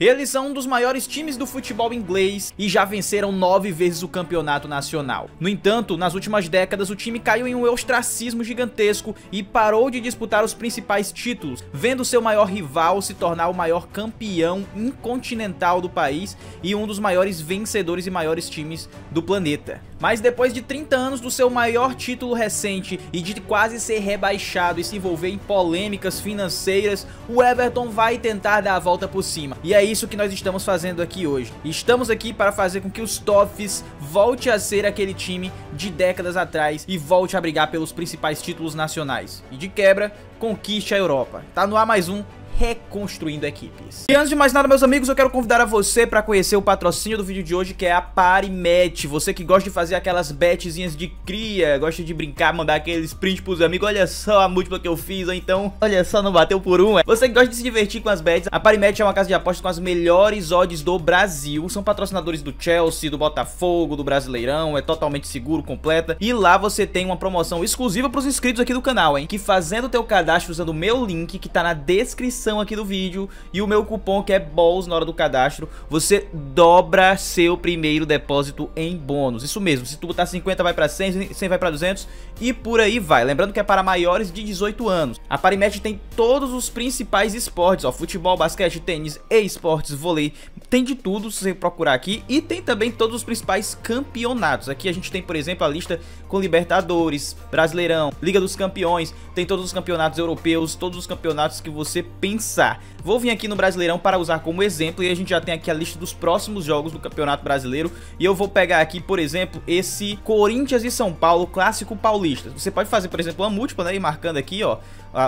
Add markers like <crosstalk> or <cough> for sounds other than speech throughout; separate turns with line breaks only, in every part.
Eles são um dos maiores times do futebol inglês e já venceram nove vezes o campeonato nacional. No entanto, nas últimas décadas o time caiu em um ostracismo gigantesco e parou de disputar os principais títulos, vendo seu maior rival se tornar o maior campeão incontinental do país e um dos maiores vencedores e maiores times do planeta. Mas depois de 30 anos do seu maior título recente e de quase ser rebaixado e se envolver em polêmicas financeiras, o Everton vai tentar dar a volta por cima. E é isso que nós estamos fazendo aqui hoje. Estamos aqui para fazer com que os Toffs volte a ser aquele time de décadas atrás e volte a brigar pelos principais títulos nacionais. E de quebra, conquiste a Europa. Tá no ar mais um reconstruindo equipes. E antes de mais nada, meus amigos, eu quero convidar a você para conhecer o patrocínio do vídeo de hoje, que é a Parimet. Você que gosta de fazer aquelas betezinhas de cria, gosta de brincar, mandar aqueles prints pros amigos, olha só a múltipla que eu fiz, ou então, olha só, não bateu por um. É. Você que gosta de se divertir com as bets, a Parimet é uma casa de apostas com as melhores odds do Brasil. São patrocinadores do Chelsea, do Botafogo, do Brasileirão, é totalmente seguro, completa. E lá você tem uma promoção exclusiva pros inscritos aqui do canal, hein? Que fazendo o teu cadastro usando o meu link, que tá na descrição descrição aqui do vídeo e o meu cupom que é BALLS na hora do cadastro, você dobra seu primeiro depósito em bônus. Isso mesmo, se tu botar 50 vai para 100, 100 vai para 200 e por aí vai. Lembrando que é para maiores de 18 anos. A Parimatch tem todos os principais esportes, ó, futebol, basquete, tênis, e-esportes, vôlei, tem de tudo se você procurar aqui e tem também todos os principais campeonatos. Aqui a gente tem, por exemplo, a lista com Libertadores, Brasileirão, Liga dos Campeões, tem todos os campeonatos europeus, todos os campeonatos que você pensar. Vou vir aqui no Brasileirão para usar como exemplo e a gente já tem aqui a lista dos próximos jogos do Campeonato Brasileiro e eu vou pegar aqui, por exemplo, esse Corinthians e São Paulo, clássico paulista. Você pode fazer, por exemplo, uma múltipla, né, e marcando aqui, ó,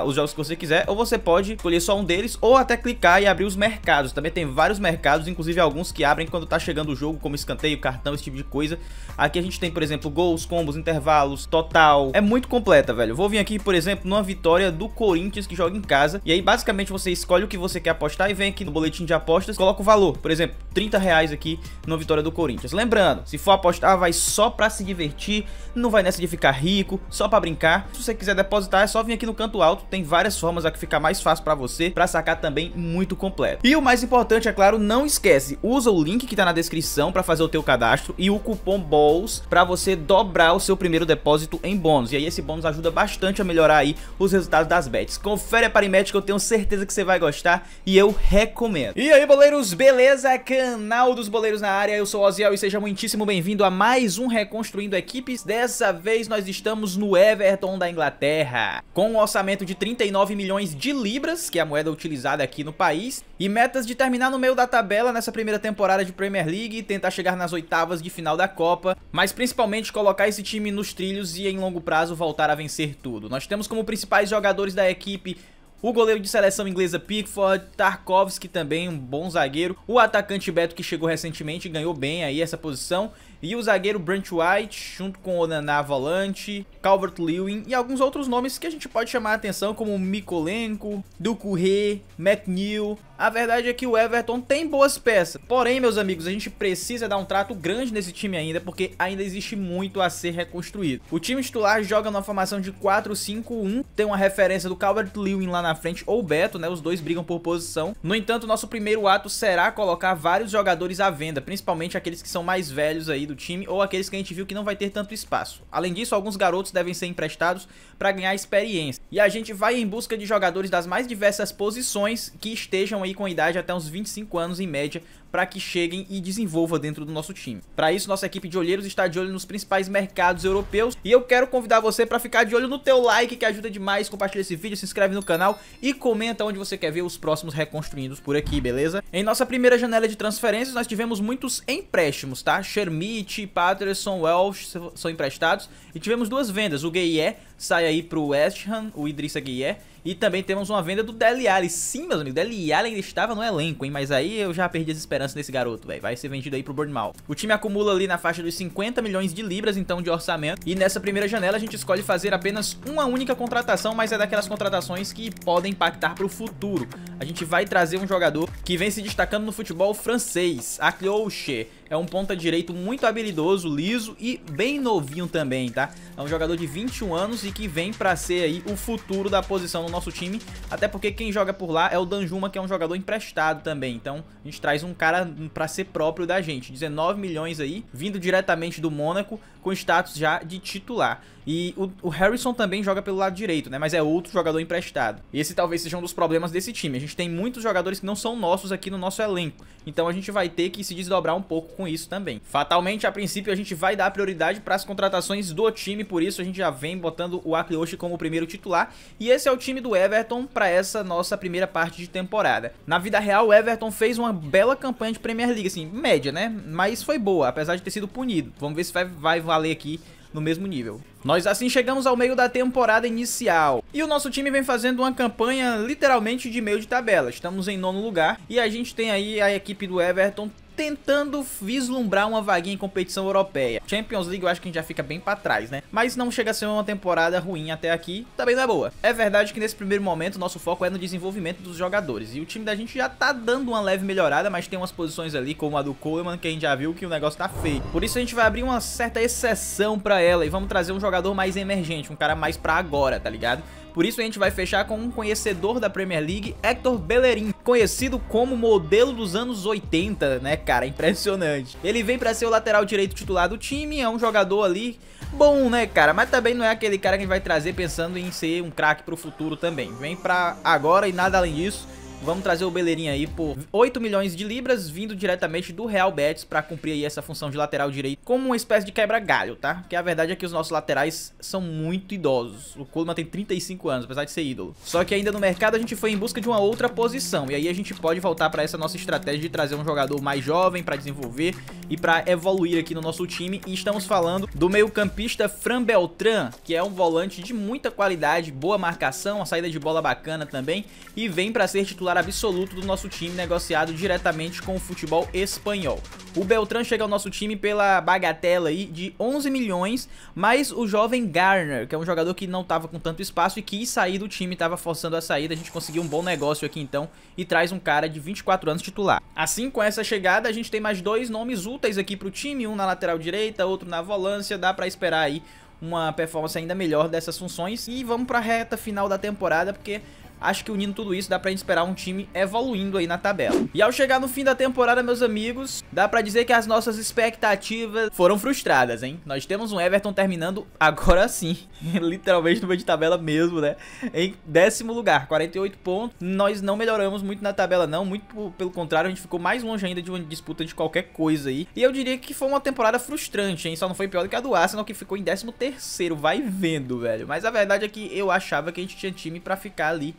os jogos que você quiser, ou você pode escolher só um deles ou até clicar e abrir os mercados. Também tem vários mercados inclusive alguns que abrem quando tá chegando o jogo, como escanteio, cartão, esse tipo de coisa. Aqui a gente tem, por exemplo, gols, combos, intervalos, total. É muito completa, velho. Vou vir aqui, por exemplo, numa vitória do Corinthians que joga em casa. E aí, basicamente, você escolhe o que você quer apostar e vem aqui no boletim de apostas, coloca o valor. Por exemplo, 30 reais aqui numa vitória do Corinthians. Lembrando, se for apostar, vai só pra se divertir, não vai nessa de ficar rico, só pra brincar. Se você quiser depositar, é só vir aqui no canto alto. Tem várias formas aqui que fica mais fácil pra você, pra sacar também muito completo. E o mais importante, é claro, não esqueça esquece, usa o link que tá na descrição para fazer o teu cadastro e o cupom BOLS para você dobrar o seu primeiro depósito em bônus. E aí esse bônus ajuda bastante a melhorar aí os resultados das bets. Confere a Parimétrica, eu tenho certeza que você vai gostar e eu recomendo. E aí, boleiros, beleza? Canal dos Boleiros na área, eu sou o Oziel e seja muitíssimo bem-vindo a mais um Reconstruindo Equipes. Dessa vez nós estamos no Everton da Inglaterra, com um orçamento de 39 milhões de libras, que é a moeda utilizada aqui no país, e metas de terminar no meio da tabela nessa primeira temporada de Premier League e tentar chegar nas oitavas de final da Copa, mas principalmente colocar esse time nos trilhos e em longo prazo voltar a vencer tudo. Nós temos como principais jogadores da equipe o goleiro de seleção inglesa Pickford, Tarkovski também, um bom zagueiro. O atacante Beto que chegou recentemente ganhou bem aí essa posição e o zagueiro Brent White, junto com Onaná volante, Calvert-Lewin e alguns outros nomes que a gente pode chamar a atenção, como Mikolenko, Ducurré, McNeil. A verdade é que o Everton tem boas peças, porém, meus amigos, a gente precisa dar um trato grande nesse time ainda, porque ainda existe muito a ser reconstruído. O time titular joga numa formação de 4-5-1, tem uma referência do Calvert-Lewin lá na frente, ou Beto, né, os dois brigam por posição. No entanto, nosso primeiro ato será colocar vários jogadores à venda, principalmente aqueles que são mais velhos aí do time ou aqueles que a gente viu que não vai ter tanto espaço. Além disso, alguns garotos devem ser emprestados para ganhar experiência. E a gente vai em busca de jogadores das mais diversas posições que estejam aí com idade até uns 25 anos em média para que cheguem e desenvolva dentro do nosso time. Para isso, nossa equipe de olheiros está de olho nos principais mercados europeus e eu quero convidar você para ficar de olho no teu like que ajuda demais, compartilha esse vídeo, se inscreve no canal e comenta onde você quer ver os próximos reconstruídos por aqui, beleza? Em nossa primeira janela de transferências, nós tivemos muitos empréstimos, tá? Shermit, Patterson, Welsh são emprestados e tivemos duas vendas, o Gueye sai aí pro West Ham, o Idrissa Gueye e também temos uma venda do Deli Sim, meus amigos, Deli Alli estava no elenco, hein? Mas aí eu já perdi as esperanças desse garoto, velho. Vai ser vendido aí pro Bournemouth. O time acumula ali na faixa dos 50 milhões de libras, então, de orçamento. E nessa primeira janela a gente escolhe fazer apenas uma única contratação, mas é daquelas contratações que podem impactar pro futuro a gente vai trazer um jogador que vem se destacando no futebol francês, Aklioche. É um ponta direito muito habilidoso, liso e bem novinho também, tá? É um jogador de 21 anos e que vem para ser aí o futuro da posição no nosso time, até porque quem joga por lá é o Danjuma, que é um jogador emprestado também. Então, a gente traz um cara para ser próprio da gente, 19 milhões aí, vindo diretamente do Mônaco, com status já de titular. E o, o, Harrison também joga pelo lado direito, né? Mas é outro jogador emprestado. E esse talvez seja um dos problemas desse time. A gente tem muitos jogadores que não são nossos aqui no nosso elenco. Então a gente vai ter que se desdobrar um pouco com isso também. Fatalmente, a princípio, a gente vai dar prioridade para as contratações do time. Por isso, a gente já vem botando o Aklioshi como o primeiro titular. E esse é o time do Everton para essa nossa primeira parte de temporada. Na vida real, o Everton fez uma bela campanha de Premier League, assim, média, né? Mas foi boa, apesar de ter sido punido. Vamos ver se vai, vai valer aqui no mesmo nível. Nós assim chegamos ao meio da temporada inicial. E o nosso time vem fazendo uma campanha literalmente de meio de tabela. Estamos em nono lugar e a gente tem aí a equipe do Everton tentando vislumbrar uma vaguinha em competição europeia. Champions League eu acho que a gente já fica bem para trás, né? Mas não chega a ser uma temporada ruim até aqui, também não é boa. É verdade que nesse primeiro momento nosso foco é no desenvolvimento dos jogadores e o time da gente já tá dando uma leve melhorada, mas tem umas posições ali como a do Coleman que a gente já viu que o negócio tá feio. Por isso a gente vai abrir uma certa exceção para ela e vamos trazer um jogador mais emergente, um cara mais para agora, tá ligado? Por isso a gente vai fechar com um conhecedor da Premier League, Hector Bellerin, conhecido como modelo dos anos 80, né, cara? Impressionante. Ele vem para ser o lateral direito titular do time, é um jogador ali bom, né, cara? Mas também não é aquele cara que vai trazer pensando em ser um craque pro futuro também. Vem pra agora e nada além disso. Vamos trazer o Beleirinho aí por 8 milhões de libras, vindo diretamente do Real Betis para cumprir aí essa função de lateral direito, como uma espécie de quebra-galho, tá? Porque a verdade é que os nossos laterais são muito idosos. O Coleman tem 35 anos, apesar de ser ídolo. Só que ainda no mercado a gente foi em busca de uma outra posição, e aí a gente pode voltar para essa nossa estratégia de trazer um jogador mais jovem para desenvolver e para evoluir aqui no nosso time. E estamos falando do meio-campista Fran Beltran, que é um volante de muita qualidade, boa marcação, uma saída de bola bacana também, e vem para ser titular titular absoluto do nosso time, negociado diretamente com o futebol espanhol. O Beltran chega ao nosso time pela bagatela aí de 11 milhões, mas o jovem Garner, que é um jogador que não estava com tanto espaço e quis sair do time, estava forçando a saída, a gente conseguiu um bom negócio aqui então e traz um cara de 24 anos titular. Assim, com essa chegada, a gente tem mais dois nomes úteis aqui pro time, um na lateral direita, outro na volância, dá para esperar aí uma performance ainda melhor dessas funções e vamos para a reta final da temporada porque Acho que unindo tudo isso, dá pra gente esperar um time evoluindo aí na tabela. E ao chegar no fim da temporada, meus amigos, dá pra dizer que as nossas expectativas foram frustradas, hein? Nós temos um Everton terminando agora sim, <laughs> literalmente no meio de tabela mesmo, né? Em décimo lugar, 48 pontos. Nós não melhoramos muito na tabela não, muito pelo contrário, a gente ficou mais longe ainda de uma disputa de qualquer coisa aí. E eu diria que foi uma temporada frustrante, hein? Só não foi pior do que a do Arsenal, que ficou em 13 terceiro, vai vendo, velho. Mas a verdade é que eu achava que a gente tinha time pra ficar ali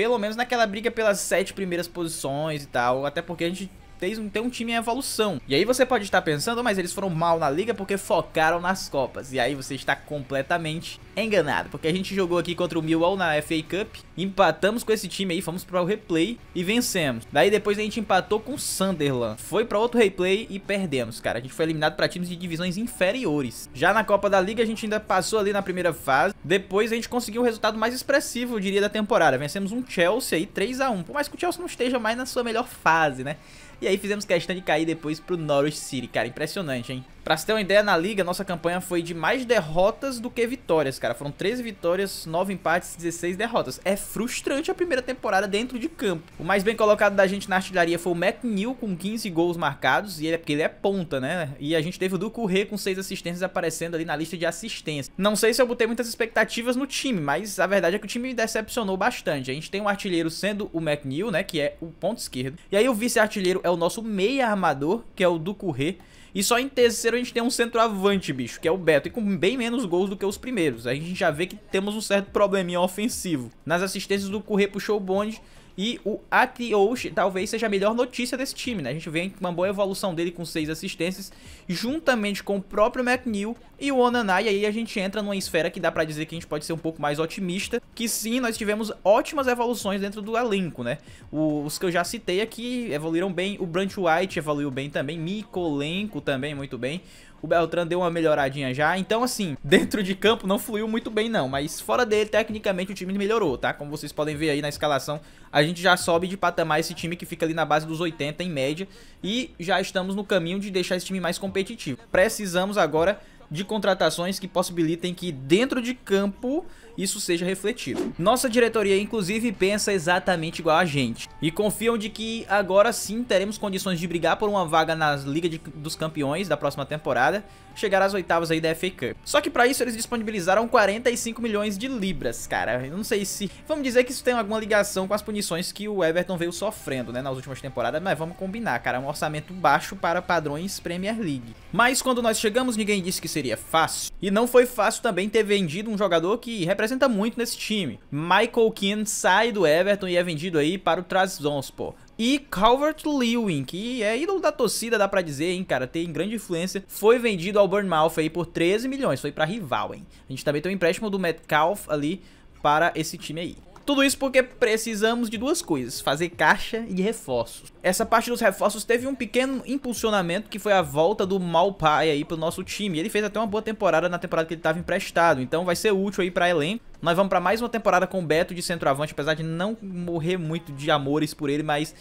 pelo menos naquela briga pelas sete primeiras posições e tal. Até porque a gente tem, tem um time em evolução. E aí você pode estar pensando, mas eles foram mal na liga porque focaram nas Copas. E aí você está completamente enganado, porque a gente jogou aqui contra o Millwall na FA Cup, empatamos com esse time aí, fomos para o replay e vencemos. Daí depois a gente empatou com o Sunderland, foi para outro replay e perdemos, cara. A gente foi eliminado para times de divisões inferiores. Já na Copa da Liga a gente ainda passou ali na primeira fase, depois a gente conseguiu o resultado mais expressivo, eu diria, da temporada. Vencemos um Chelsea aí 3 a 1. Por mais que o Chelsea não esteja mais na sua melhor fase, né? E aí fizemos questão de cair depois pro Norwich City, cara. Impressionante, hein? Pra você ter uma ideia, na liga, nossa campanha foi de mais derrotas do que vitórias, cara. Foram 13 vitórias, 9 empates, 16 derrotas. É frustrante a primeira temporada dentro de campo. O mais bem colocado da gente na artilharia foi o McNeil, com 15 gols marcados, e ele é porque ele é ponta, né? E a gente teve o Ducurê com 6 assistências aparecendo ali na lista de assistências. Não sei se eu botei muitas expectativas no time, mas a verdade é que o time me decepcionou bastante. A gente tem um artilheiro sendo o McNeil, né, que é o ponto esquerdo. E aí o vice-artilheiro é o nosso meia-armador, que é o Ducurê. E só em terceiro a gente tem um centroavante, bicho, que é o Beto, e com bem menos gols do que os primeiros. A gente já vê que temos um certo probleminha ofensivo. Nas assistências do Corrêa puxou o bonde, e o Atiosh talvez seja a melhor notícia desse time, né? A gente vê uma boa evolução dele com seis assistências, juntamente com o próprio McNeil e o Onanai. E aí a gente entra numa esfera que dá pra dizer que a gente pode ser um pouco mais otimista, que sim, nós tivemos ótimas evoluções dentro do elenco, né? Os que eu já citei aqui evoluíram bem, o Brant White evoluiu bem também, Mikolenko também muito bem. O Beltran deu uma melhoradinha já. Então, assim, dentro de campo não fluiu muito bem, não. Mas fora dele, tecnicamente, o time melhorou, tá? Como vocês podem ver aí na escalação, a gente já sobe de patamar esse time que fica ali na base dos 80 em média. E já estamos no caminho de deixar esse time mais competitivo. Precisamos agora de contratações que possibilitem que dentro de campo isso seja refletido. Nossa diretoria, inclusive, pensa exatamente igual a gente e confiam de que agora sim teremos condições de brigar por uma vaga nas Liga de, dos Campeões da próxima temporada, chegar às oitavas aí da FA Cup. Só que para isso eles disponibilizaram 45 milhões de libras, cara. Eu não sei se... Vamos dizer que isso tem alguma ligação com as punições que o Everton veio sofrendo, né, nas últimas temporadas, mas vamos combinar, cara, é um orçamento baixo para padrões Premier League. Mas quando nós chegamos, ninguém disse que seria seria fácil. E não foi fácil também ter vendido um jogador que representa muito nesse time. Michael Keane sai do Everton e é vendido aí para o Trabzonspor e Calvert-Lewin, que é ídolo da torcida, dá pra dizer, hein, cara, tem grande influência, foi vendido ao Bournemouth aí por 13 milhões, foi pra rival, hein. A gente também tem um empréstimo do Metcalf ali para esse time aí. Tudo isso porque precisamos de duas coisas, fazer caixa e reforços. Essa parte dos reforços teve um pequeno impulsionamento que foi a volta do Malpai aí pro nosso time. Ele fez até uma boa temporada na temporada que ele estava emprestado, então vai ser útil aí pra elenco. Nós vamos para mais uma temporada com o Beto de centroavante, apesar de não morrer muito de amores por ele, mas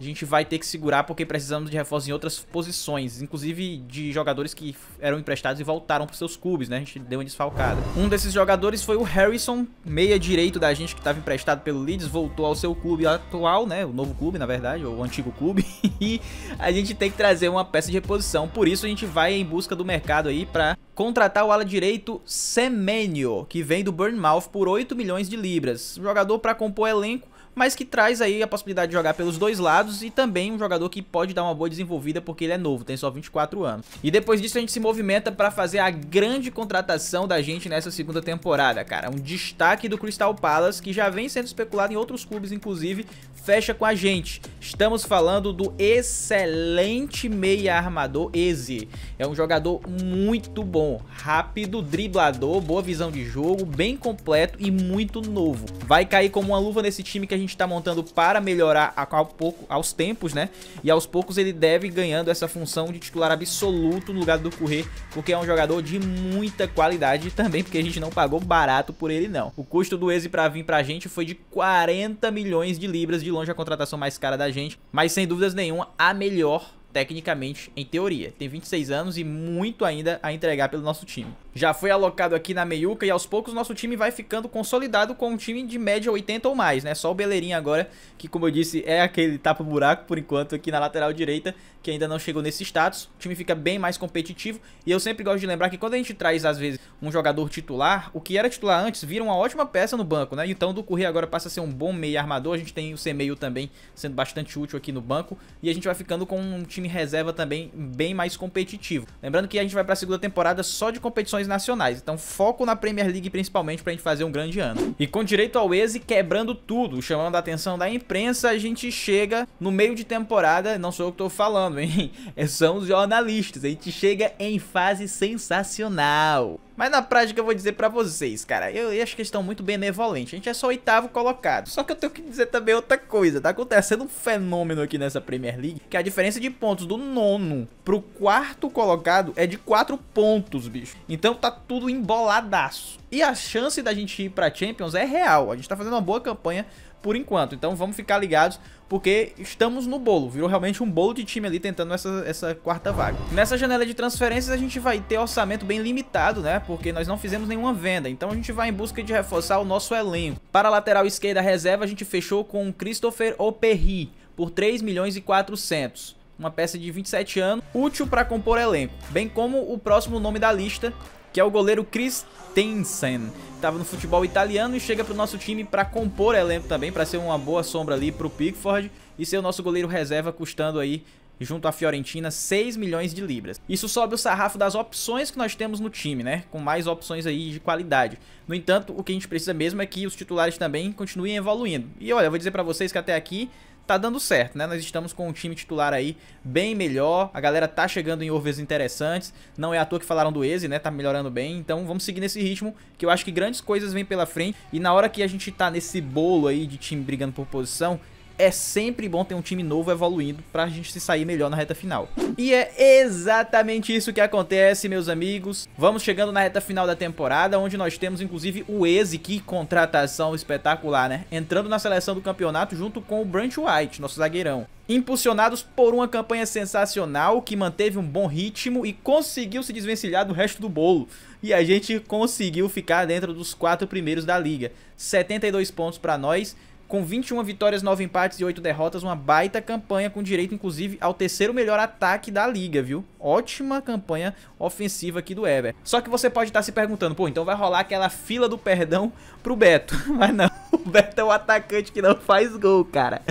a gente vai ter que segurar porque precisamos de reforços em outras posições, inclusive de jogadores que eram emprestados e voltaram para seus clubes, né? A gente deu uma desfalcada. Um desses jogadores foi o Harrison, meia direito da gente que estava emprestado pelo Leeds, voltou ao seu clube atual, né? O novo clube, na verdade, ou o antigo clube. <laughs> e a gente tem que trazer uma peça de reposição. Por isso a gente vai em busca do mercado aí para contratar o ala direito Semenio, que vem do Burnmouth por 8 milhões de libras. Jogador para compor elenco mas que traz aí a possibilidade de jogar pelos dois lados e também um jogador que pode dar uma boa desenvolvida porque ele é novo, tem só 24 anos. E depois disso a gente se movimenta para fazer a grande contratação da gente nessa segunda temporada, cara. Um destaque do Crystal Palace que já vem sendo especulado em outros clubes, inclusive, fecha com a gente. Estamos falando do excelente meia armador Eze. É um jogador muito bom, rápido, driblador, boa visão de jogo, bem completo e muito novo. Vai cair como uma luva nesse time que a gente está montando para melhorar ao pouco, aos tempos, né? E aos poucos ele deve ganhando essa função de titular absoluto no lugar do Correr, porque é um jogador de muita qualidade também, porque a gente não pagou barato por ele não. O custo do Eze para vir para a gente foi de 40 milhões de libras de de longe a contratação mais cara da gente, mas sem dúvidas nenhuma a melhor tecnicamente em teoria. Tem 26 anos e muito ainda a entregar pelo nosso time já foi alocado aqui na meiuca e aos poucos nosso time vai ficando consolidado com um time de média 80 ou mais, né? Só o Beleirinho agora, que como eu disse, é aquele tapa-buraco por enquanto aqui na lateral direita, que ainda não chegou nesse status. O time fica bem mais competitivo e eu sempre gosto de lembrar que quando a gente traz, às vezes, um jogador titular, o que era titular antes vira uma ótima peça no banco, né? Então do Corrêa agora passa a ser um bom meio armador, a gente tem o C-meio também sendo bastante útil aqui no banco e a gente vai ficando com um time reserva também bem mais competitivo. Lembrando que a gente vai para a segunda temporada só de competições nacionais. Então foco na Premier League principalmente pra gente fazer um grande ano. E com direito ao Eze quebrando tudo, chamando a atenção da imprensa, a gente chega no meio de temporada, não sou eu que tô falando, hein? <laughs> É, são os jornalistas, a gente chega em fase sensacional. Mas na prática eu vou dizer pra vocês, cara, eu, eu acho que eles estão muito benevolentes. A gente é só oitavo colocado. Só que eu tenho que dizer também outra coisa. Tá acontecendo um fenômeno aqui nessa Premier League, que a diferença de pontos do nono pro quarto colocado é de quatro pontos, bicho. Então tá tudo emboladaço. E a chance da gente ir pra Champions é real. A gente tá fazendo uma boa campanha por enquanto. Então vamos ficar ligados porque estamos no bolo. Virou realmente um bolo de time ali tentando essa, essa quarta vaga. Nessa janela de transferências a gente vai ter orçamento bem limitado, né? Porque nós não fizemos nenhuma venda. Então a gente vai em busca de reforçar o nosso elenco. Para a lateral esquerda reserva a gente fechou com Christopher Operri por 3 milhões e 400 uma peça de 27 anos, útil para compor elenco, bem como o próximo nome da lista, que é o goleiro Chris Christensen. Estava no futebol italiano e chega para o nosso time para compor elenco também, para ser uma boa sombra ali para o Pickford e ser o nosso goleiro reserva custando aí junto à Fiorentina 6 milhões de libras. Isso sobe o sarrafo das opções que nós temos no time, né? Com mais opções aí de qualidade. No entanto, o que a gente precisa mesmo é que os titulares também continuem evoluindo. E olha, eu vou dizer para vocês que até aqui tá dando certo, né? Nós estamos com um time titular aí bem melhor, a galera tá chegando em overs interessantes, não é à toa que falaram do Eze, né? Tá melhorando bem, então vamos seguir nesse ritmo, que eu acho que grandes coisas vêm pela frente, e na hora que a gente tá nesse bolo aí de time brigando por posição, é sempre bom ter um time novo evoluindo para a gente se sair melhor na reta final. E é exatamente isso que acontece, meus amigos. Vamos chegando na reta final da temporada, onde nós temos inclusive o Eze, que contratação espetacular, né? Entrando na seleção do campeonato junto com o Brant White, nosso zagueirão impulsionados por uma campanha sensacional que manteve um bom ritmo e conseguiu se desvencilhar do resto do bolo. E a gente conseguiu ficar dentro dos quatro primeiros da liga. 72 pontos para nós com 21 vitórias, 9 empates e 8 derrotas, uma baita campanha com direito inclusive ao terceiro melhor ataque da liga, viu? Ótima campanha ofensiva aqui do Ever. Só que você pode estar se perguntando, pô, então vai rolar aquela fila do perdão pro Beto. <laughs> Mas não. <laughs> O Beto é um atacante que não faz gol, cara.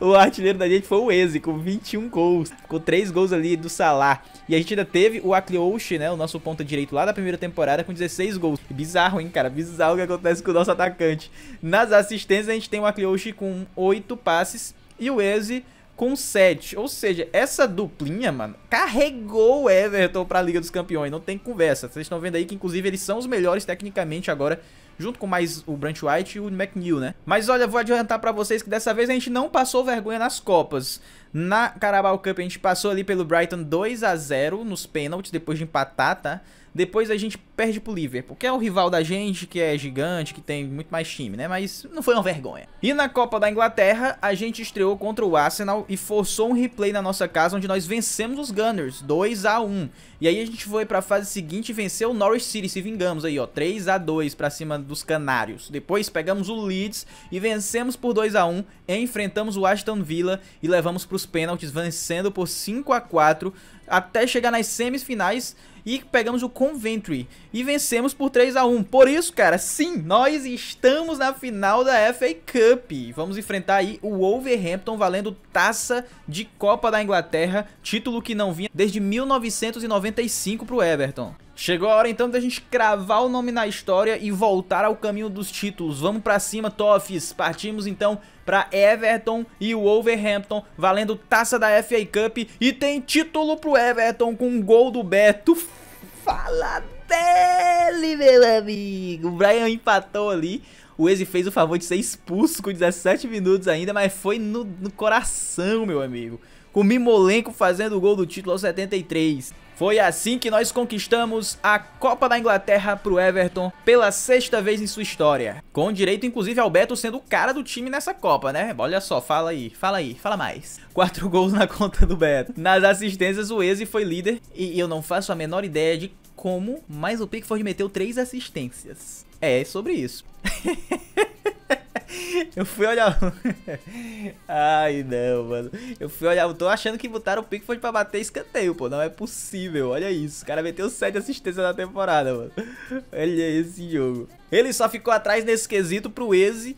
O artilheiro da gente foi o Eze, com 21 gols. Com 3 gols ali do Salah. E a gente ainda teve o Aklioshi, né? O nosso ponta direito lá da primeira temporada, com 16 gols. Bizarro, hein, cara? Bizarro o que acontece com o nosso atacante. Nas assistências, a gente tem o Aklioshi com 8 passes e o Eze com 7. Ou seja, essa duplinha, mano, carregou o Everton pra Liga dos Campeões. Não tem conversa. Vocês estão vendo aí que, inclusive, eles são os melhores tecnicamente agora junto com mais o Brant White e o McNeil, né? Mas olha, vou adiantar para vocês que dessa vez a gente não passou vergonha nas Copas. Na Carabao Cup a gente passou ali pelo Brighton 2 a 0 nos pênaltis, depois de empatar, tá? Depois a gente perde pro Liverpool, que é o rival da gente, que é gigante, que tem muito mais time, né? Mas não foi uma vergonha. E na Copa da Inglaterra, a gente estreou contra o Arsenal e forçou um replay na nossa casa, onde nós vencemos os Gunners, 2 a 1 E aí a gente foi pra fase seguinte e venceu o Norwich City, se vingamos aí, ó, 3 a 2 pra cima dos Canários. Depois pegamos o Leeds e vencemos por 2 a 1 enfrentamos o Aston Villa e levamos pros pênaltis, vencendo por 5 a 4 até chegar nas semifinais e pegamos o Coventry e vencemos por 3 a 1. Por isso, cara, sim, nós estamos na final da FA Cup. Vamos enfrentar aí o Wolverhampton valendo taça de Copa da Inglaterra, título que não vinha desde 1995 para o Everton. Chegou a hora então da gente cravar o nome na história e voltar ao caminho dos títulos. Vamos pra cima, Toffs. Partimos então pra Everton e o Wolverhampton, valendo taça da FA Cup. E tem título pro Everton com um gol do Beto. Fala dele, meu amigo. O Brian empatou ali. O Eze fez o favor de ser expulso com 17 minutos ainda, mas foi no, no coração, meu amigo. Com o Mimolenko fazendo o gol do título aos 73. Foi assim que nós conquistamos a Copa da Inglaterra pro Everton pela sexta vez em sua história. Com direito, inclusive, ao Beto sendo o cara do time nessa Copa, né? Olha só, fala aí, fala aí, fala mais. Quatro <laughs> gols na conta do Beto. Nas assistências, o Eze foi líder e eu não faço a menor ideia de como, mas o Pickford meteu três assistências. É sobre isso. <laughs> <laughs> Eu fui olhar. <laughs> Ai, não, mano. Eu fui olhar. Eu tô achando que botaram o Pickford pra bater escanteio, pô. Não é possível. Olha isso. O cara meteu 7 assistências na temporada, mano. Olha esse jogo. Ele só ficou atrás nesse quesito pro Eze,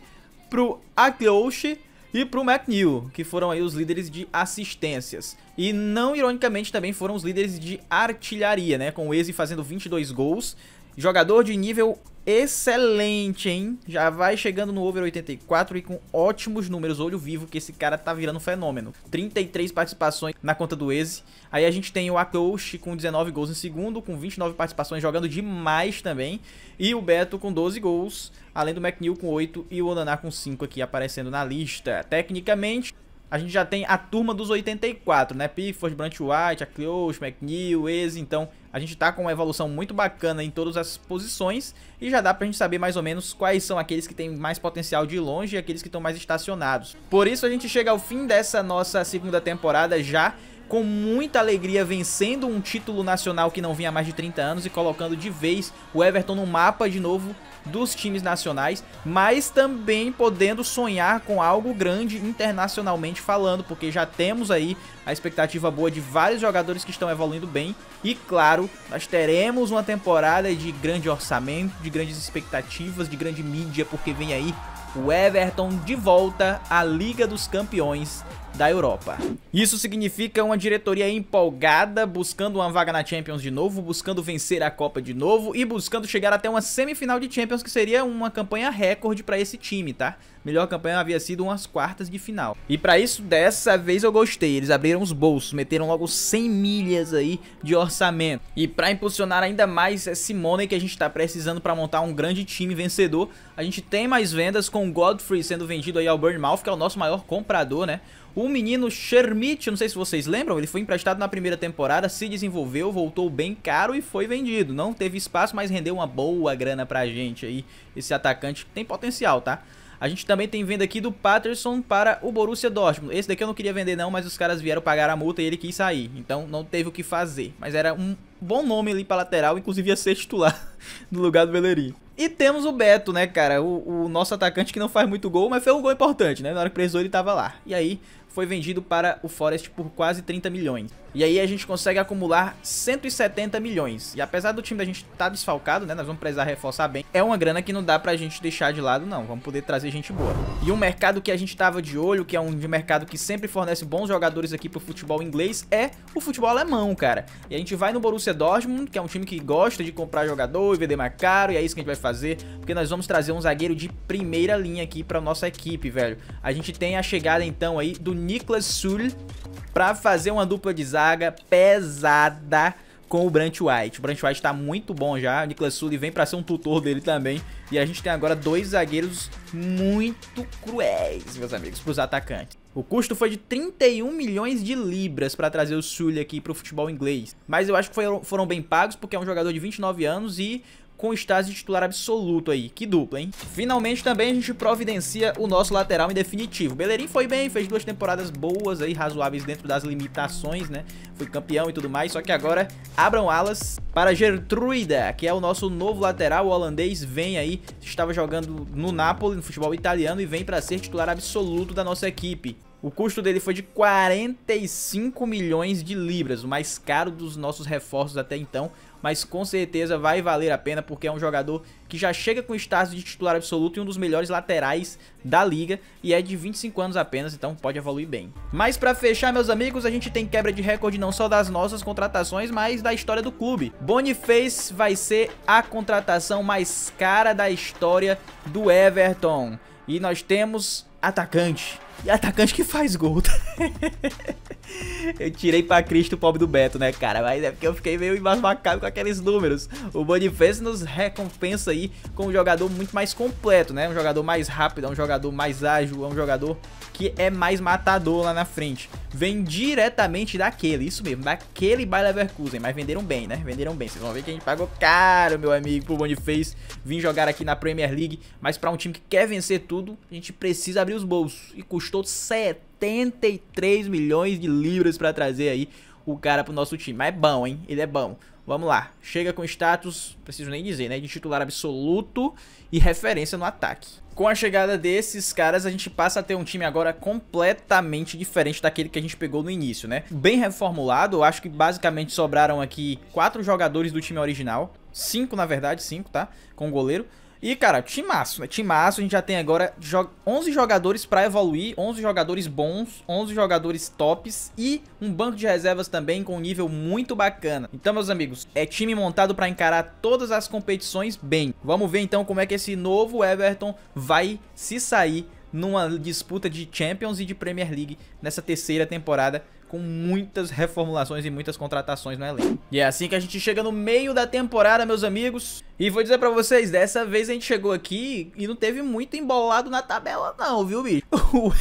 pro Akloshi e pro McNeil, que foram aí os líderes de assistências. E não ironicamente também foram os líderes de artilharia, né? Com o Eze fazendo 22 gols. Jogador de nível excelente, hein? Já vai chegando no over 84 e com ótimos números, olho vivo, que esse cara tá virando um fenômeno. 33 participações na conta do Eze. Aí a gente tem o Akoshi com 19 gols em segundo, com 29 participações, jogando demais também. E o Beto com 12 gols, além do McNeil com 8 e o Onaná com 5 aqui aparecendo na lista. Tecnicamente, a gente já tem a turma dos 84, né? Pickford, Brant White, Acleos, McNeil, Eze, então a gente tá com uma evolução muito bacana em todas as posições e já dá pra gente saber mais ou menos quais são aqueles que têm mais potencial de longe e aqueles que estão mais estacionados. Por isso a gente chega ao fim dessa nossa segunda temporada já com muita alegria vencendo um título nacional que não vinha há mais de 30 anos e colocando de vez o Everton no mapa de novo dos times nacionais, mas também podendo sonhar com algo grande internacionalmente falando, porque já temos aí a expectativa boa de vários jogadores que estão evoluindo bem e claro, nós teremos uma temporada de grande orçamento, de grandes expectativas, de grande mídia, porque vem aí o Everton de volta à Liga dos Campeões da Europa. Isso significa uma diretoria empolgada, buscando uma vaga na Champions de novo, buscando vencer a Copa de novo e buscando chegar até uma semifinal de Champions, que seria uma campanha recorde para esse time, tá? Melhor campanha havia sido umas quartas de final. E para isso, dessa vez eu gostei. Eles abriram os bolsos, meteram logo 100 milhas aí de orçamento. E para impulsionar ainda mais esse money que a gente está precisando para montar um grande time vencedor, a gente tem mais vendas com o Godfrey sendo vendido aí ao Burnmouth que é o nosso maior comprador, né? O menino Shermit, não sei se vocês lembram, ele foi emprestado na primeira temporada, se desenvolveu, voltou bem caro e foi vendido. Não teve espaço, mas rendeu uma boa grana pra gente aí. Esse atacante tem potencial, tá? A gente também tem venda aqui do Patterson para o Borussia Dortmund. Esse daqui eu não queria vender não, mas os caras vieram pagar a multa e ele quis sair. Então não teve o que fazer. Mas era um bom nome ali pra lateral, inclusive ia ser titular <laughs> no lugar do Bellerin. E temos o Beto, né, cara? O, o, nosso atacante que não faz muito gol, mas fez um gol importante, né? Na hora que precisou ele tava lá. E aí foi vendido para o Forest por quase 30 milhões. E aí a gente consegue acumular 170 milhões. E apesar do time da gente estar tá desfalcado, né? Nós vamos precisar reforçar bem. É uma grana que não dá pra gente deixar de lado, não. Vamos poder trazer gente boa. E um mercado que a gente tava de olho, que é um mercado que sempre fornece bons jogadores aqui pro futebol inglês, é o futebol alemão, cara. E a gente vai no Borussia Dortmund, que é um time que gosta de comprar jogador e vender mais caro. E é isso que a gente vai fazer, porque nós vamos trazer um zagueiro de primeira linha aqui pra nossa equipe, velho. A gente tem a chegada, então, aí do Niklas Sul pra fazer uma dupla de zaga zaga pesada com o Brant White. O Brant White tá muito bom já, o Nicolas Sully vem para ser um tutor dele também. E a gente tem agora dois zagueiros muito cruéis, meus amigos, para os atacantes. O custo foi de 31 milhões de libras para trazer o Sully aqui para o futebol inglês. Mas eu acho que foram bem pagos porque é um jogador de 29 anos e com o Stasi de titular absoluto aí. Que dupla, hein? Finalmente também a gente providencia o nosso lateral em definitivo. Bellerin foi bem, fez duas temporadas boas aí, razoáveis dentro das limitações, né? Foi campeão e tudo mais, só que agora abram alas para Gertruida, que é o nosso novo lateral. O holandês vem aí, estava jogando no Napoli, no futebol italiano, e vem para ser titular absoluto da nossa equipe. O custo dele foi de 45 milhões de libras, o mais caro dos nossos reforços até então, mas com certeza vai valer a pena porque é um jogador que já chega com status de titular absoluto e um dos melhores laterais da liga e é de 25 anos apenas, então pode evoluir bem. Mas para fechar, meus amigos, a gente tem quebra de recorde não só das nossas contratações, mas da história do clube. Boniface vai ser a contratação mais cara da história do Everton. E nós temos atacante. E atacante que faz gol. <laughs> eu tirei pra Cristo o pobre do Beto, né, cara? Mas é porque eu fiquei meio embasbacado com aqueles números. O Boniface nos recompensa aí com um jogador muito mais completo, né? Um jogador mais rápido, é um jogador mais ágil, é um jogador que é mais matador lá na frente. Vem diretamente daquele, isso mesmo, daquele Bayer Leverkusen. Mas venderam bem, né? Venderam bem. Vocês vão ver que a gente pagou caro, meu amigo, pro Boniface. vir jogar aqui na Premier League. Mas para um time que quer vencer tudo, a gente precisa abrir os bolsos. E custou 73 milhões de libras para trazer aí o cara pro nosso time. Mas é bom, hein? Ele é bom. Vamos lá. Chega com status, preciso nem dizer, né? De titular absoluto e referência no ataque. Com a chegada desses caras, a gente passa a ter um time agora completamente diferente daquele que a gente pegou no início, né? Bem reformulado, eu acho que basicamente sobraram aqui quatro jogadores do time original. Cinco, na verdade, cinco, tá? Com o goleiro. E, cara, timaço, né? Timaço, a gente já tem agora 11 jogadores para evoluir, 11 jogadores bons, 11 jogadores tops e um banco de reservas também com um nível muito bacana. Então, meus amigos, é time montado para encarar todas as competições bem. Vamos ver então como é que esse novo Everton vai se sair numa disputa de Champions e de Premier League nessa terceira temporada com muitas reformulações e muitas contratações no elenco. E é assim que a gente chega no meio da temporada, meus amigos. E vou dizer pra vocês, dessa vez a gente chegou aqui e não teve muito embolado na tabela não, viu, bicho? <laughs> O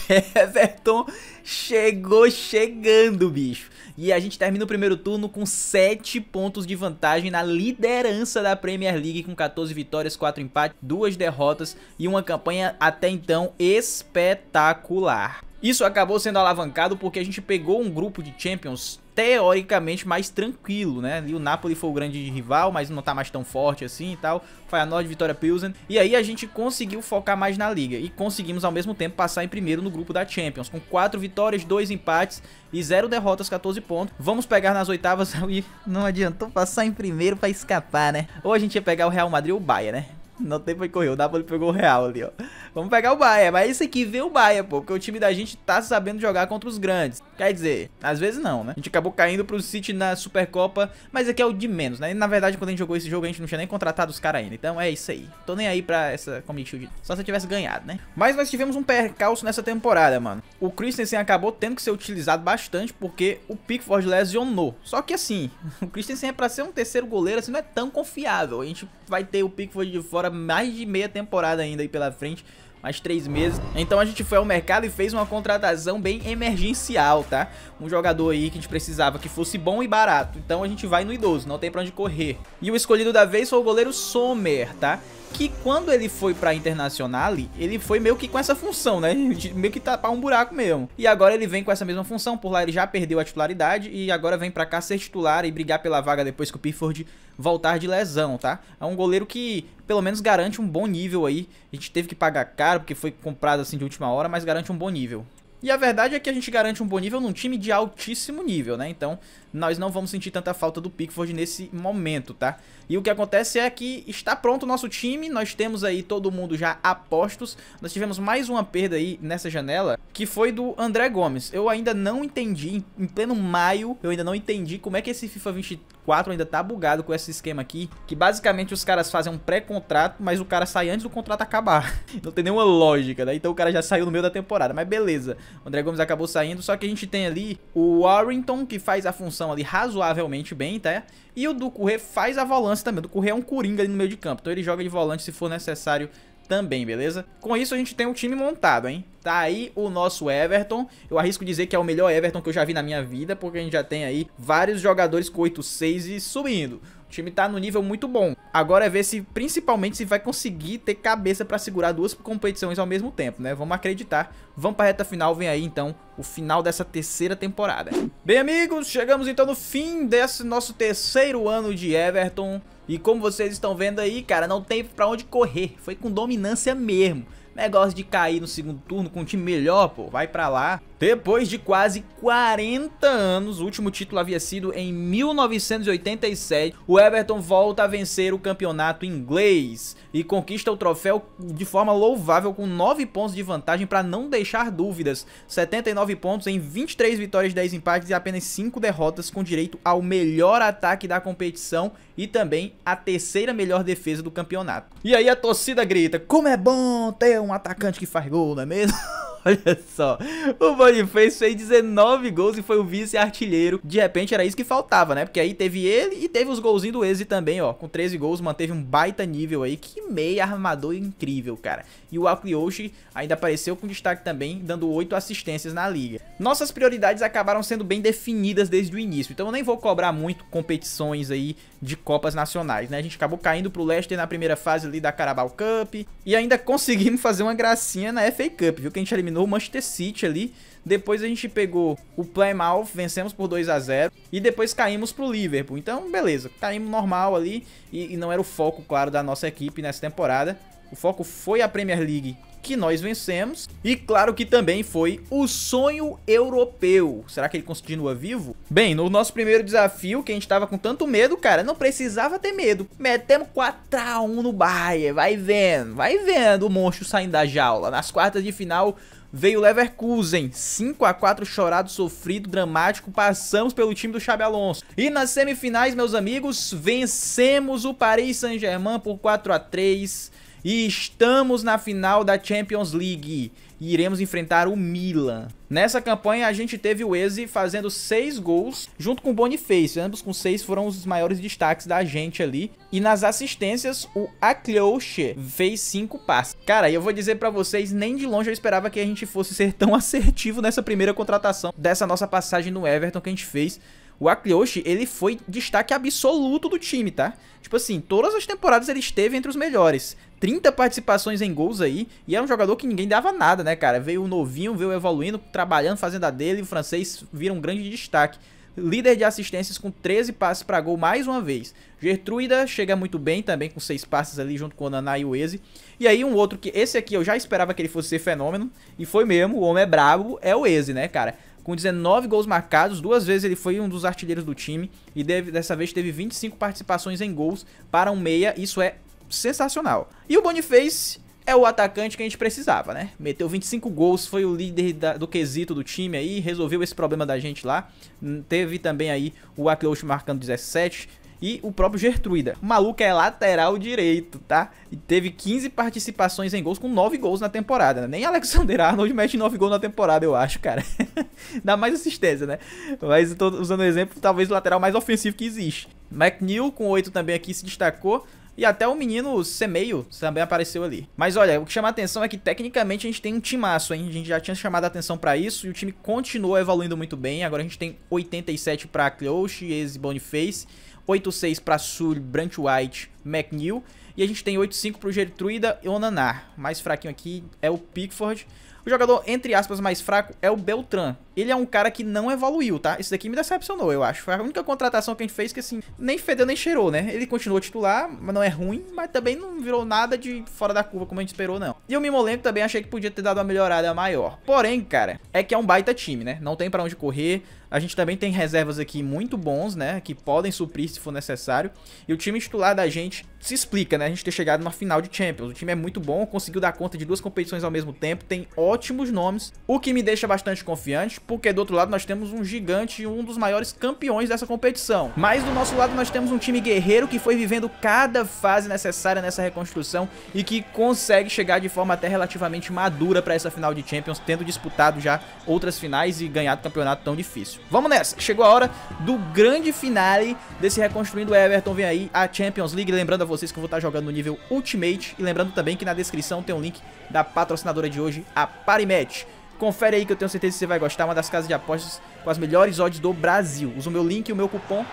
Everton chegou chegando, bicho. E a gente termina o primeiro turno com 7 pontos de vantagem na liderança da Premier League com 14 vitórias, 4 empates, 2 derrotas e uma campanha até então espetacular. Isso acabou sendo alavancado porque a gente pegou um grupo de Champions teoricamente mais tranquilo, né? E o Napoli foi o grande rival, mas não tá mais tão forte assim e tal. Foi a Feyenoord, Vitória Pilsen. E aí a gente conseguiu focar mais na liga e conseguimos ao mesmo tempo passar em primeiro no grupo da Champions, com 4 vitórias, 2 empates e 0 derrotas, 14 pontos. Vamos pegar nas oitavas <laughs> e não adiantou passar em primeiro para escapar, né? Ou a gente ia pegar o Real Madrid ou o Bahia, né? Não tem pra correr. O Napoli pegou o Real ali, ó. Vamos pegar o Bahia. Mas é isso aqui vê o Bahia, pô. Porque o time da gente tá sabendo jogar contra os grandes. Quer dizer, às vezes não, né? A gente acabou caindo pro City na Supercopa. Mas aqui é o de menos, né? E, na verdade, quando a gente jogou esse jogo, a gente não tinha nem contratado os caras ainda. Então é isso aí. Tô nem aí pra essa Comic Só se eu tivesse ganhado, né? Mas nós tivemos um percalço nessa temporada, mano. O Christensen acabou tendo que ser utilizado bastante porque o Pickford lesionou. Só que assim, <laughs> o Christensen é pra ser um terceiro goleiro, assim, não é tão confiável. A gente vai ter o Pickford de fora mais de meia temporada ainda aí pela frente mais três meses. Então a gente foi ao mercado e fez uma contratação bem emergencial, tá? um jogador aí que a gente precisava que fosse bom e barato. Então a gente vai no idoso, não tem pra onde correr. E o escolhido da vez foi o goleiro Sommer, tá? Que quando ele foi pra Internacional, ele foi meio que com essa função, né? <laughs> De meio que tapar um buraco mesmo. E agora ele vem com essa mesma função, por lá ele já perdeu a titularidade e agora vem pra cá ser titular e brigar pela vaga depois que o Pickford voltar de lesão, tá? É um goleiro que pelo menos garante um bom nível aí. A gente teve que pagar caro porque foi comprado assim de última hora, mas garante um bom nível. E a verdade é que a gente garante um bom nível num time de altíssimo nível, né? Então, nós não vamos sentir tanta falta do Pickford nesse momento, tá? E o que acontece é que está pronto o nosso time, nós temos aí todo mundo já apostos. Nós tivemos mais uma perda aí nessa janela, que foi do André Gomes. Eu ainda não entendi, em pleno maio, eu ainda não entendi como é que esse FIFA 24 4 ainda tá bugado com esse esquema aqui, que basicamente os caras fazem um pré-contrato, mas o cara sai antes do contrato acabar. <laughs> Não tem nenhuma lógica, né? Então o cara já saiu no meio da temporada, mas beleza. O André Gomes acabou saindo, só que a gente tem ali o Warrington, que faz a função ali razoavelmente bem, tá? E o Ducuré faz a volância também. O Ducuré é um coringa ali no meio de campo, então ele joga de volante se for necessário também, beleza? Com isso a gente tem um time montado, hein? Tá aí o nosso Everton. Eu arrisco dizer que é o melhor Everton que eu já vi na minha vida, porque a gente já tem aí vários jogadores com 8-6 e subindo. O time tá no nível muito bom. Agora é ver se, principalmente, se vai conseguir ter cabeça para segurar duas competições ao mesmo tempo, né? Vamos acreditar. Vamos pra reta final, vem aí então o final dessa terceira temporada. Bem, amigos, chegamos então no fim desse nosso terceiro ano de Everton. E como vocês estão vendo aí, cara, não tem pra onde correr. Foi com dominância mesmo. Negócio de cair no segundo turno com um time melhor, pô, vai pra lá. Depois de quase 40 anos, o último título havia sido em 1987, o Everton volta a vencer o campeonato inglês e conquista o troféu de forma louvável com 9 pontos de vantagem para não deixar dúvidas. 79 pontos em 23 vitórias, 10 empates e apenas 5 derrotas com direito ao melhor ataque da competição e também a terceira melhor defesa do campeonato. E aí a torcida grita: "Como é bom ter um atacante que faz gol, não é mesmo?" <laughs> Olha só, o ele fez, fez 19 gols e foi o vice-artilheiro. De repente era isso que faltava, né? Porque aí teve ele e teve os golzinhos do Eze também, ó. Com 13 gols, manteve um baita nível aí. Que meia armador incrível, cara. E o Aklioshi ainda apareceu com destaque também, dando 8 assistências na liga. Nossas prioridades acabaram sendo bem definidas desde o início, então eu nem vou cobrar muito competições aí de Copas Nacionais, né? A gente acabou caindo pro Leicester na primeira fase ali da Carabao Cup e ainda conseguimos fazer uma gracinha na FA Cup, viu? Que a gente eliminou o Manchester City ali depois a gente pegou o Plymouth, vencemos por 2 a 0 e depois caímos pro Liverpool. Então, beleza, caímos normal ali e, e não era o foco, claro, da nossa equipe nessa temporada. O foco foi a Premier League que nós vencemos. E claro que também foi o sonho europeu. Será que ele continua vivo? Bem, no nosso primeiro desafio, que a gente tava com tanto medo, cara, não precisava ter medo. Metemos 4x1 no Bahia. Vai vendo, vai vendo o monstro saindo da jaula. Nas quartas de final, veio Leverkusen, 5 a 4 chorado, sofrido, dramático, passamos pelo time do Xabi Alonso. E nas semifinais, meus amigos, vencemos o Paris Saint-Germain por 4 a 3 e estamos na final da Champions League e iremos enfrentar o Milan. Nessa campanha a gente teve o Eze fazendo seis gols junto com o Boniface, ambos com seis foram os maiores destaques da gente ali. E nas assistências o Aklioche fez cinco passes. Cara, eu vou dizer para vocês, nem de longe eu esperava que a gente fosse ser tão <laughs> assertivo nessa primeira contratação dessa nossa passagem no Everton que a gente fez o Akiyoshi, ele foi destaque absoluto do time, tá? Tipo assim, todas as temporadas ele esteve entre os melhores. 30 participações em gols aí, e era é um jogador que ninguém dava nada, né, cara? Veio novinho, veio evoluindo, trabalhando, fazendo a dele, e o francês vira um grande destaque líder de assistências com 13 passes para gol mais uma vez. Gertruida chega muito bem também com 6 passes ali junto com o Naná e o Eze. E aí um outro que esse aqui eu já esperava que ele fosse ser fenômeno e foi mesmo, o homem é brabo, é o Eze, né, cara? com 19 gols marcados. Duas vezes ele foi um dos artilheiros do time e deve, dessa vez teve 25 participações em gols para um meia. Isso é sensacional. E o Boniface é o atacante que a gente precisava, né? Meteu 25 gols, foi o líder da, do quesito do time aí, resolveu esse problema da gente lá. Hum, teve também aí o Akliosh marcando 17, e o próprio Gertruida. O maluco é lateral direito, tá? E teve 15 participações em gols, com 9 gols na temporada. Né? Nem Alexander Arnold <laughs> mete 9 gols na temporada, eu acho, cara. <laughs> Dá mais assistência, né? Mas eu tô usando o exemplo, talvez o lateral mais ofensivo que existe. McNeil com 8 também aqui se destacou. E até o menino Semeio também apareceu ali. Mas olha, o que chama a atenção é que tecnicamente a gente tem um timaço, hein? A gente já tinha chamado a atenção para isso e o time continua evoluindo muito bem. Agora a gente tem 87 para Cleoche, Eze Boniface 8-6 para sul Brant White, McNeil. E a gente tem 8-5 para o Gertruida e Onanar. Mais fraquinho aqui é o Pickford. O jogador, entre aspas, mais fraco é o Beltran. Ele é um cara que não evoluiu, tá? Isso daqui me decepcionou, eu acho. Foi a única contratação que a gente fez que, assim, nem fedeu nem cheirou, né? Ele continuou titular, mas não é ruim, mas também não virou nada de fora da curva como a gente esperou, não. E o Mimolenko também achei que podia ter dado uma melhorada maior. Porém, cara, é que é um baita time, né? Não tem para onde correr. A gente também tem reservas aqui muito bons, né? Que podem suprir se for necessário. E o time titular da gente se explica, né? A gente ter chegado numa final de Champions. O time é muito bom, conseguiu dar conta de duas competições ao mesmo tempo, tem ótimos nomes, o que me deixa bastante confiante, porque do outro lado nós temos um gigante, um dos maiores campeões dessa competição. Mas do nosso lado nós temos um time guerreiro que foi vivendo cada fase necessária nessa reconstrução e que consegue chegar de forma até relativamente madura para essa final de Champions, tendo disputado já outras finais e ganhado campeonato tão difícil. Vamos nessa, chegou a hora do grande finale desse Reconstruindo Everton, vem aí a Champions League, lembrando a vocês que eu vou estar jogando no nível Ultimate. E lembrando também que na descrição tem um link da patrocinadora de hoje, a Parimatch. Confere aí que eu tenho certeza que você vai gostar, uma das casas de apostas com as melhores odds do Brasil. Usa o meu link e o meu cupom.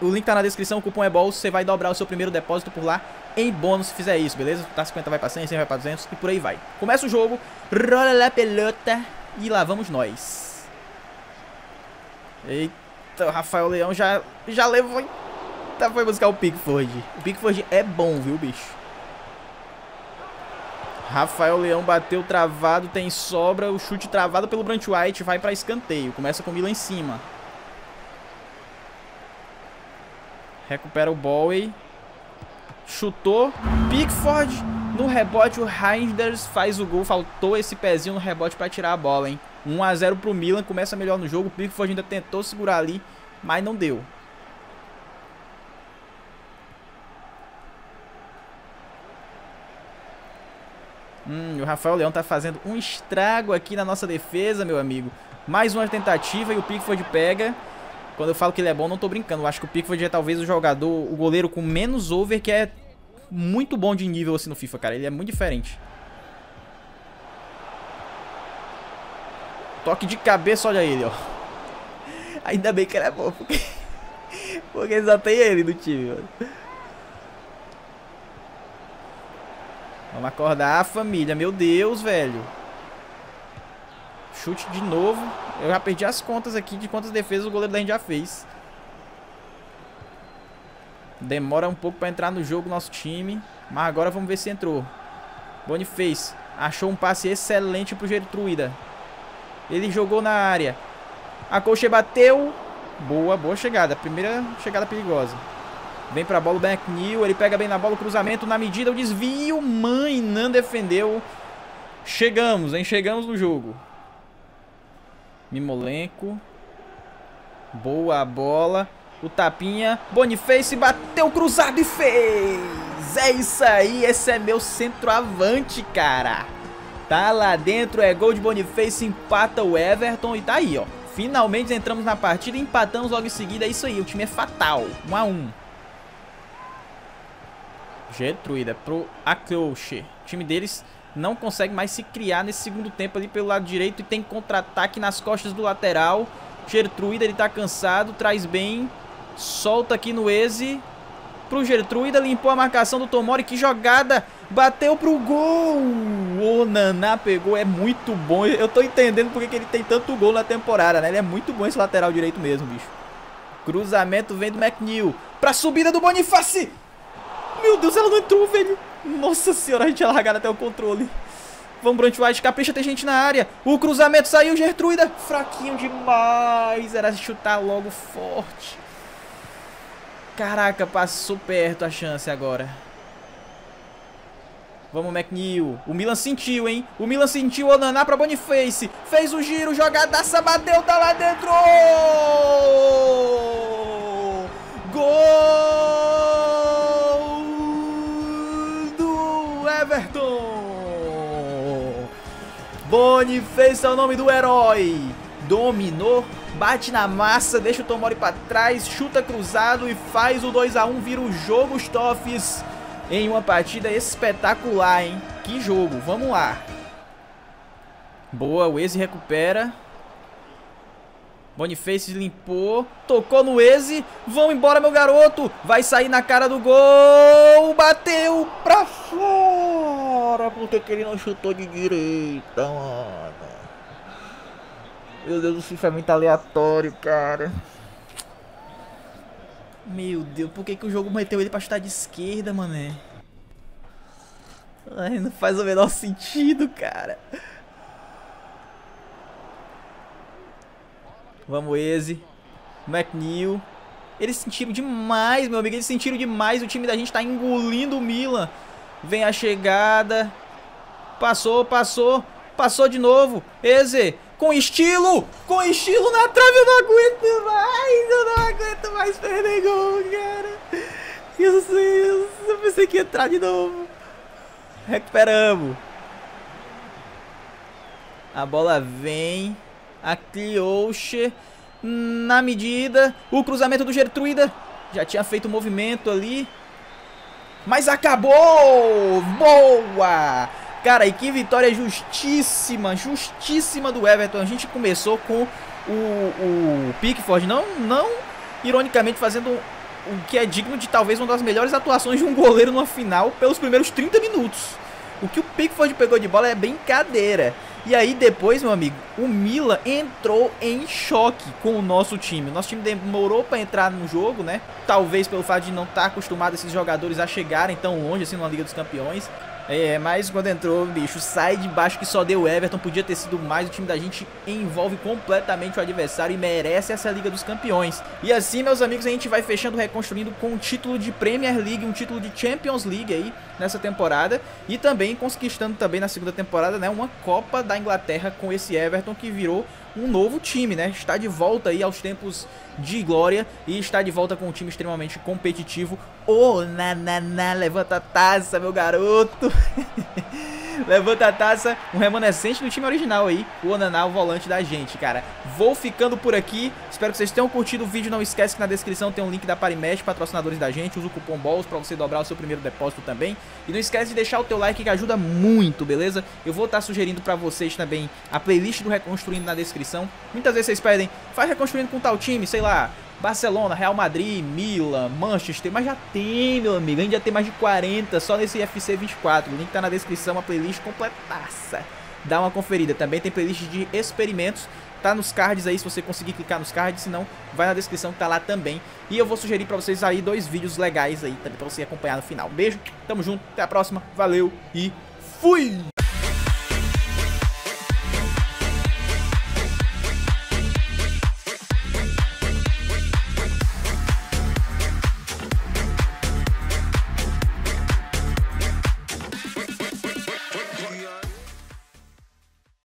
O link tá na descrição, o cupom é BOLS, você vai dobrar o seu primeiro depósito por lá em bônus se fizer isso, beleza? Tá 50 vai pra 100, 100 vai pra 200 e por aí vai. Começa o jogo, rola a pelota e lá vamos nós. Eita, o Rafael Leão já, já levou Eita, tá, foi buscar o Pickford. O Pickford é bom, viu, bicho? Rafael Leão bateu travado, tem sobra, o chute travado pelo Brant White, vai para escanteio. Começa com o Milan em cima. Recupera o Bowie. Chutou. Pickford no rebote, o Reinders faz o gol. Faltou esse pezinho no rebote para tirar a bola, hein? 1 a 0 pro Milan, começa melhor no jogo. O Pickford ainda tentou segurar ali, mas não deu. Hum, o Rafael Leão tá fazendo um estrago aqui na nossa defesa, meu amigo. Mais uma tentativa e o Pickford pega. Quando eu falo que ele é bom, não tô brincando. Eu acho que o Pickford é talvez o jogador, o goleiro com menos over, que é muito bom de nível assim no FIFA, cara. Ele é muito diferente. Toque de cabeça, olha ele, ó. <laughs> Ainda bem que ele é bom, porque... <laughs> Porque só tem ele no time, mano. Vamos acordar a família. Meu Deus, velho. Chute de novo. Eu já perdi as contas aqui de quantas defesas o goleiro da gente já fez. Demora um pouco para entrar no jogo nosso time. Mas agora vamos ver se entrou. Boniface. Achou um passe excelente pro Gertruida. Ele jogou na área. A coxa bateu. Boa, boa chegada. Primeira chegada perigosa. Vem pra bola o Beck New, ele pega bem na bola, o cruzamento na medida, o desvio, mãe, não defendeu. Chegamos, hein? Chegamos no jogo. Mimolenco. Boa bola. O tapinha. Boniface bateu cruzado e fez. É isso aí. Esse é meu centroavante, cara. Tá lá dentro. É gol de Boniface. Empata o Everton. E tá aí, ó. Finalmente entramos na partida. Empatamos logo em seguida. É isso aí. O time é fatal. 1 a 1 Gertruida pro Akelche. O time deles não consegue mais se criar nesse segundo tempo ali pelo lado direito e tem contra-ataque nas costas do lateral. Gertruida, ele tá cansado, traz bem, solta aqui no Eze pro Gertruida, limpou a marcação do Tomori, que jogada, bateu pro gol. O Naná pegou, é muito bom. Eu tô entendendo porque que ele tem tanto gol na temporada, né? Ele é muito bom esse lateral direito mesmo, bicho. Cruzamento vem do McNeil. Pra subida do Bonifácio. Meu Deus, ela não entrou, velho. Nossa senhora, a gente é largado até o controle. Vamos, Brant White, capricha, tem gente na área. O cruzamento saiu, Gertruida. Fraquinho demais. Era chutar logo forte. Caraca, passou perto a chance agora. Vamos, McNeil. O Milan sentiu, hein? O Milan sentiu o Naná pra Boniface. Fez o giro, jogadaça, bateu, tá lá dentro. Gol! Boniface é o nome do herói. Dominou, bate na massa, deixa o Tomori para trás, chuta cruzado e faz o 2 a 1 vira o jogo Stoffs em uma partida espetacular, hein? Que jogo, vamos lá. Boa, o Eze recupera. Boniface limpou, tocou no Eze, vão embora meu garoto, vai sair na cara do gol, bateu pra fora. Ora, puta que ele não chutou de direita, mano. Meu Deus, o FIFA é muito aleatório, cara. Meu Deus, por que, que o jogo meteu ele pra chutar de esquerda, mané? Ai, não faz o menor sentido, cara. Vamos, Eze. McNeil. Eles sentiram demais, meu amigo. Eles sentiram demais. O time da gente tá engolindo o Milan. Vem a chegada. Passou, passou. Passou de novo. Eze, com estilo. Com estilo na trave. Eu não aguento mais. Eu não aguento mais perder gol, cara. Isso, isso. Eu pensei que ia entrar de novo. Recuperamos. A bola vem. A Clioche. Na medida. O cruzamento do Gertruida. Já tinha feito o movimento ali. Mas acabou! Boa! Cara, e que vitória justíssima, justíssima do Everton. A gente começou com o, o Pickford, não, não ironicamente fazendo o que é digno de talvez uma das melhores atuações de um goleiro numa final pelos primeiros 30 minutos. O que o Pickford pegou de bola é brincadeira. E aí depois, meu amigo, o Milan entrou em choque com o nosso time. nosso time demorou para entrar no jogo, né? Talvez pelo fato de não estar tá acostumado esses jogadores a chegarem tão longe assim na Liga dos Campeões. É, é, mas quando entrou, bicho, sai de baixo que só deu Everton, podia ter sido mais, o time da gente envolve completamente o adversário e merece essa Liga dos Campeões. E assim, meus amigos, a gente vai fechando, reconstruindo com um título de Premier League, um título de Champions League aí nessa temporada e também conquistando também na segunda temporada, né, uma Copa da Inglaterra com esse Everton que virou um novo time, né? Está de volta aí aos tempos de glória e está de volta com um time extremamente competitivo. Oh, na, na, na levanta a taça, meu garoto! <laughs> Levanta a taça, um remanescente do time original aí, o Ananá, o volante da gente, cara. Vou ficando por aqui, espero que vocês tenham curtido o vídeo, não esquece que na descrição tem um link da Parimesh, patrocinadores da gente, usa o cupom BOLS pra você dobrar o seu primeiro depósito também. E não esquece de deixar o teu like que ajuda muito, beleza? Eu vou estar tá sugerindo pra vocês também a playlist do Reconstruindo na descrição. Muitas vezes vocês pedem, faz Reconstruindo com tal time, sei lá, Barcelona, Real Madrid, Milan, Manchester, mas já tem, meu amigo, já tem mais de 40 só nesse FC 24. O link tá na descrição, uma playlist completaça. Dá uma conferida. Também tem playlist de experimentos tá nos cards aí, se você conseguir clicar nos cards, se não, vai na descrição que tá lá também. E eu vou sugerir para vocês aí dois vídeos legais aí também para você acompanhar no final. Beijo, tamo junto, até a próxima, valeu e fui!